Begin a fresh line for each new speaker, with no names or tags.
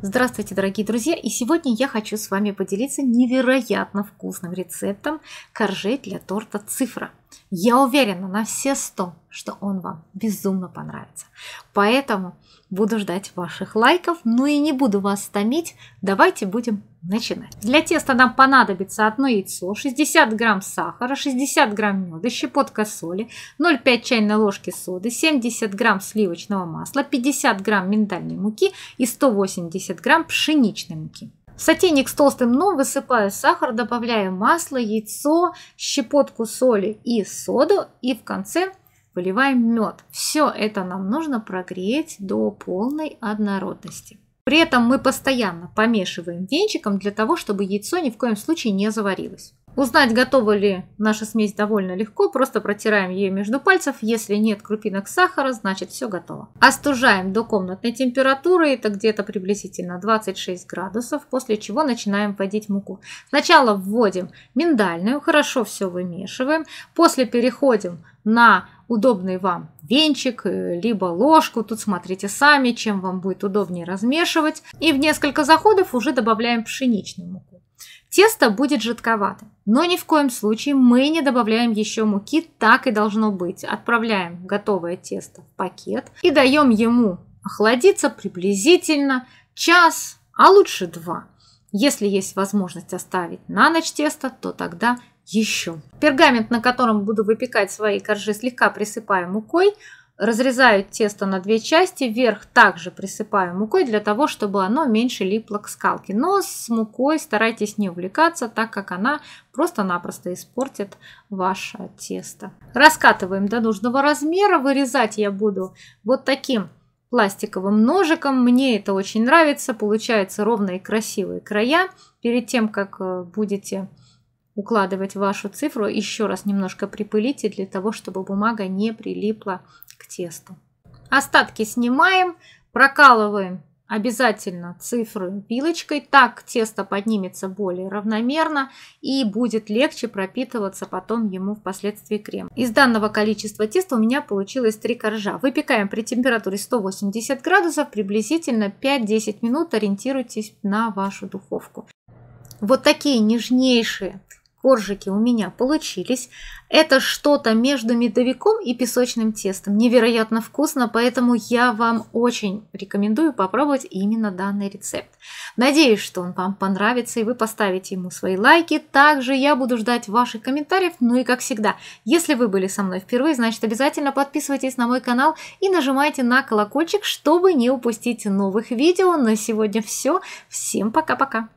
Здравствуйте, дорогие друзья! И сегодня я хочу с вами поделиться невероятно вкусным рецептом коржей для торта «Цифра». Я уверена на все сто, что он вам безумно понравится. Поэтому буду ждать ваших лайков, ну и не буду вас томить. Давайте будем начинать. Для теста нам понадобится одно яйцо, 60 грамм сахара, 60 грамм меда, щепотка соли, 0,5 чайной ложки соды, 70 грамм сливочного масла, 50 грамм миндальной муки и 180 грамм пшеничной муки. В сотейник с толстым дном высыпаю сахар, добавляю масло, яйцо, щепотку соли и соду и в конце выливаем мед. Все это нам нужно прогреть до полной однородности. При этом мы постоянно помешиваем венчиком для того, чтобы яйцо ни в коем случае не заварилось. Узнать, готова ли наша смесь довольно легко, просто протираем ее между пальцев. Если нет крупинок сахара, значит все готово. Остужаем до комнатной температуры, это где-то приблизительно 26 градусов, после чего начинаем вводить муку. Сначала вводим миндальную, хорошо все вымешиваем, после переходим на удобный вам венчик, э, либо ложку. Тут смотрите сами, чем вам будет удобнее размешивать. И в несколько заходов уже добавляем пшеничную муку. Тесто будет жидковато, но ни в коем случае мы не добавляем еще муки, так и должно быть. Отправляем готовое тесто в пакет и даем ему охладиться приблизительно час, а лучше два. Если есть возможность оставить на ночь тесто, то тогда еще. Пергамент, на котором буду выпекать свои коржи, слегка присыпаю мукой. Разрезаю тесто на две части, Верх также присыпаю мукой для того, чтобы оно меньше липло к скалке. Но с мукой старайтесь не увлекаться, так как она просто-напросто испортит ваше тесто. Раскатываем до нужного размера. Вырезать я буду вот таким пластиковым ножиком. Мне это очень нравится. Получаются ровные красивые края. Перед тем, как э, будете укладывать вашу цифру, еще раз немножко припылите для того, чтобы бумага не прилипла к тесту. Остатки снимаем, прокалываем обязательно цифры пилочкой, так тесто поднимется более равномерно и будет легче пропитываться потом ему впоследствии крем. Из данного количества теста у меня получилось 3 коржа. Выпекаем при температуре 180 градусов приблизительно 5-10 минут, ориентируйтесь на вашу духовку. Вот такие нежнейшие коржики у меня получились. Это что-то между медовиком и песочным тестом. Невероятно вкусно, поэтому я вам очень рекомендую попробовать именно данный рецепт. Надеюсь, что он вам понравится и вы поставите ему свои лайки. Также я буду ждать ваших комментариев. Ну и как всегда, если вы были со мной впервые, значит обязательно подписывайтесь на мой канал и нажимайте на колокольчик, чтобы не упустить новых видео. На сегодня все. Всем пока-пока!